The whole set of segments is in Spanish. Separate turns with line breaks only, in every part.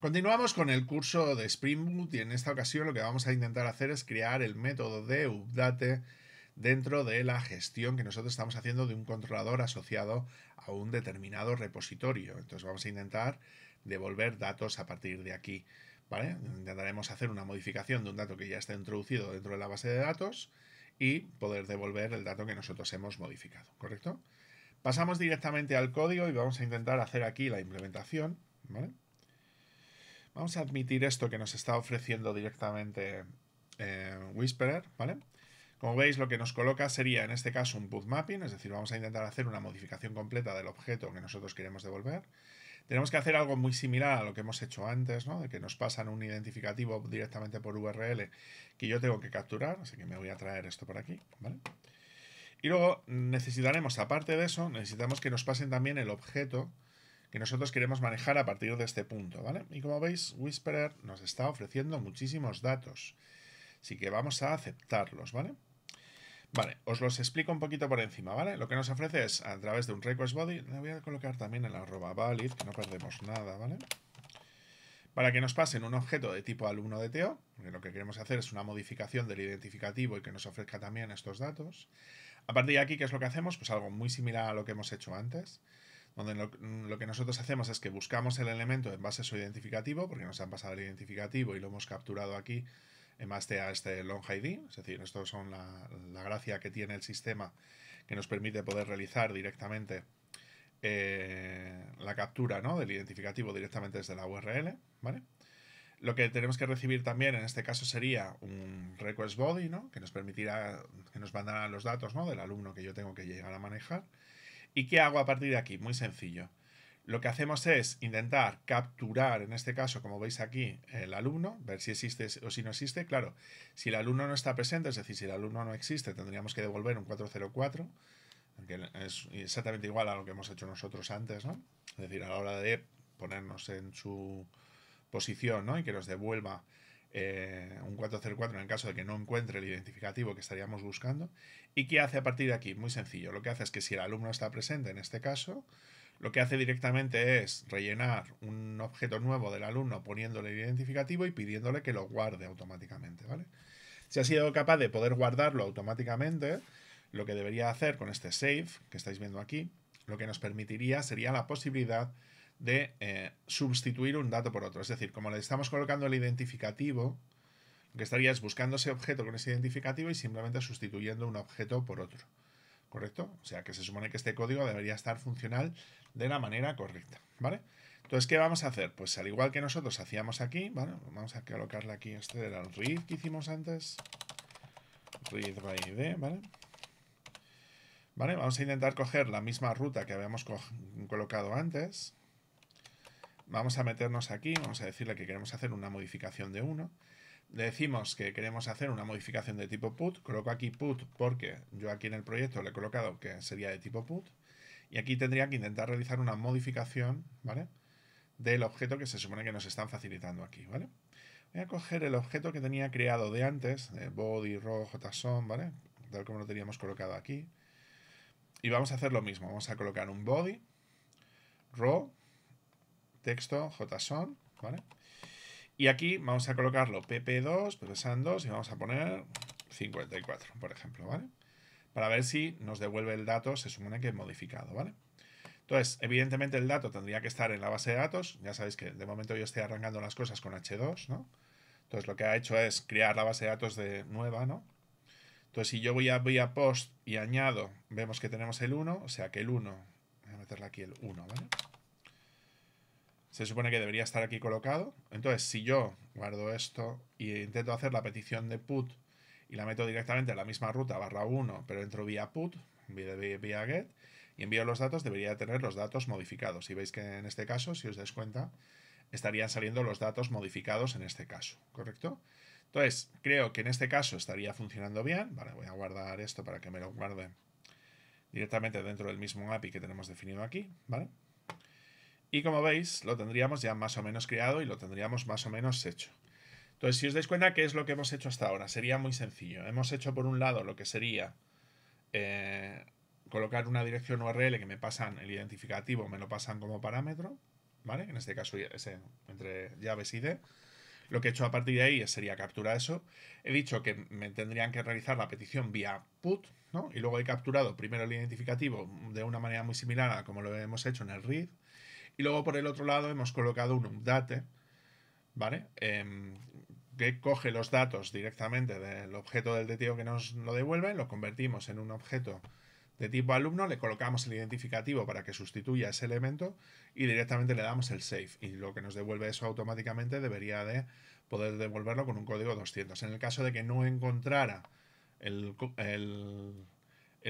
Continuamos con el curso de Spring Boot y en esta ocasión lo que vamos a intentar hacer es crear el método de update dentro de la gestión que nosotros estamos haciendo de un controlador asociado a un determinado repositorio. Entonces vamos a intentar devolver datos a partir de aquí. ¿vale? Intentaremos hacer una modificación de un dato que ya está introducido dentro de la base de datos y poder devolver el dato que nosotros hemos modificado. ¿Correcto? Pasamos directamente al código y vamos a intentar hacer aquí la implementación. ¿vale? Vamos a admitir esto que nos está ofreciendo directamente eh, Whisperer, ¿vale? Como veis, lo que nos coloca sería, en este caso, un boot mapping, es decir, vamos a intentar hacer una modificación completa del objeto que nosotros queremos devolver. Tenemos que hacer algo muy similar a lo que hemos hecho antes, De que nos pasan un identificativo directamente por URL que yo tengo que capturar, así que me voy a traer esto por aquí, Y luego necesitaremos, aparte de eso, necesitamos que nos pasen también el objeto que nosotros queremos manejar a partir de este punto, ¿vale? Y como veis, Whisperer nos está ofreciendo muchísimos datos, así que vamos a aceptarlos, ¿vale? Vale, os los explico un poquito por encima, ¿vale? Lo que nos ofrece es, a través de un request body, le voy a colocar también el arroba valid, que no perdemos nada, ¿vale? Para que nos pasen un objeto de tipo alumno de TO, lo que queremos hacer es una modificación del identificativo y que nos ofrezca también estos datos. A partir de aquí, ¿qué es lo que hacemos? Pues algo muy similar a lo que hemos hecho antes donde lo, que nosotros hacemos es que buscamos el elemento en base a su identificativo, porque nos han pasado el identificativo y lo hemos capturado aquí en base a este long ID, es decir, esto son la, gracia que tiene el sistema que nos permite poder realizar directamente eh, la captura del identificativo directamente desde la URL, Lo que tenemos que recibir también en este caso sería un request body, Que nos permitirá, que nos mandará los datos, Del alumno que yo tengo que llegar a manejar. ¿Y qué hago a partir de aquí? Muy sencillo. Lo que hacemos es intentar capturar, en este caso, como veis aquí, el alumno, ver si existe o si no existe. Claro, si el alumno no está presente, es decir, si el alumno no existe, tendríamos que devolver un 404, que es exactamente igual a lo que hemos hecho nosotros antes, ¿no? Es decir, a la hora de ponernos en su posición, ¿no? Y que nos devuelva eh, un 404 en el caso de que no encuentre el identificativo que estaríamos buscando. ¿Y qué hace a partir de aquí? Muy sencillo. Lo que hace es que si el alumno está presente en este caso, lo que hace directamente es rellenar un objeto nuevo del alumno poniéndole el identificativo y pidiéndole que lo guarde automáticamente, ¿vale? Si ha sido capaz de poder guardarlo automáticamente, lo que debería hacer con este save que estáis viendo aquí, lo que nos permitiría sería la posibilidad de de eh, sustituir un dato por otro. Es decir, como le estamos colocando el identificativo, lo que estaría es buscando ese objeto con ese identificativo y simplemente sustituyendo un objeto por otro. ¿Correcto? O sea que se supone que este código debería estar funcional de la manera correcta. ¿Vale? Entonces, ¿qué vamos a hacer? Pues al igual que nosotros hacíamos aquí, ¿vale? Vamos a colocarle aquí, este era el read que hicimos antes. Read ¿vale? ¿Vale? Vamos a intentar coger la misma ruta que habíamos colocado antes, vamos a meternos aquí, vamos a decirle que queremos hacer una modificación de uno. Le decimos que queremos hacer una modificación de tipo put. Coloco aquí put porque yo aquí en el proyecto le he colocado que sería de tipo put. Y aquí tendría que intentar realizar una modificación, ¿vale? Del objeto que se supone que nos están facilitando aquí, ¿vale? Voy a coger el objeto que tenía creado de antes, body, row, json, ¿vale? Tal como lo teníamos colocado aquí. Y vamos a hacer lo mismo. Vamos a colocar un body, row, texto JSON, ¿vale? Y aquí vamos a colocarlo PP2, PP2 y vamos a poner 54, por ejemplo, ¿vale? Para ver si nos devuelve el dato, se supone que modificado, ¿vale? Entonces, evidentemente el dato tendría que estar en la base de datos. Ya sabéis que de momento yo estoy arrancando las cosas con H2, ¿no? Entonces lo que ha hecho es crear la base de datos de nueva, ¿no? Entonces si yo voy a, voy a post y añado, vemos que tenemos el 1, o sea que el 1, voy a meterle aquí el 1, ¿vale? se supone que debería estar aquí colocado. Entonces, si yo guardo esto y intento hacer la petición de put y la meto directamente en la misma ruta, barra 1, pero entro vía put, vía, vía get, y envío los datos, debería tener los datos modificados. Y veis que en este caso, si os dais cuenta, estarían saliendo los datos modificados en este caso, ¿correcto? Entonces, creo que en este caso estaría funcionando bien. Vale, voy a guardar esto para que me lo guarde directamente dentro del mismo API que tenemos definido aquí, ¿vale? Y como veis, lo tendríamos ya más o menos creado y lo tendríamos más o menos hecho. Entonces, si os dais cuenta, ¿qué es lo que hemos hecho hasta ahora? Sería muy sencillo. Hemos hecho, por un lado, lo que sería eh, colocar una dirección URL que me pasan el identificativo, me lo pasan como parámetro, ¿vale? En este caso, ese, entre llaves y D. Lo que he hecho a partir de ahí sería capturar eso. He dicho que me tendrían que realizar la petición vía put, ¿no? Y luego he capturado primero el identificativo de una manera muy similar a como lo hemos hecho en el read y luego por el otro lado hemos colocado un update, ¿vale? Em, que coge los datos directamente del objeto del DTO que nos lo devuelve, lo convertimos en un objeto de tipo alumno, le colocamos el identificativo para que sustituya ese elemento y directamente le damos el save. Y lo que nos devuelve eso automáticamente debería de poder devolverlo con un código 200. En el caso de que no encontrara el,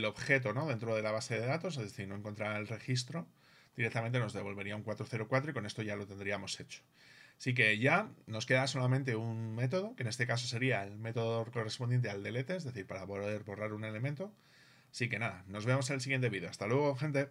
objeto ¿no? dentro de la base de datos, es decir, no encontrara el registro, directamente nos devolvería un 404 y con esto ya lo tendríamos hecho. Así que ya nos queda solamente un método, que en este caso sería el método correspondiente al delete, es decir, para poder borrar un elemento. Así que nada, nos vemos en el siguiente vídeo. Hasta luego, gente.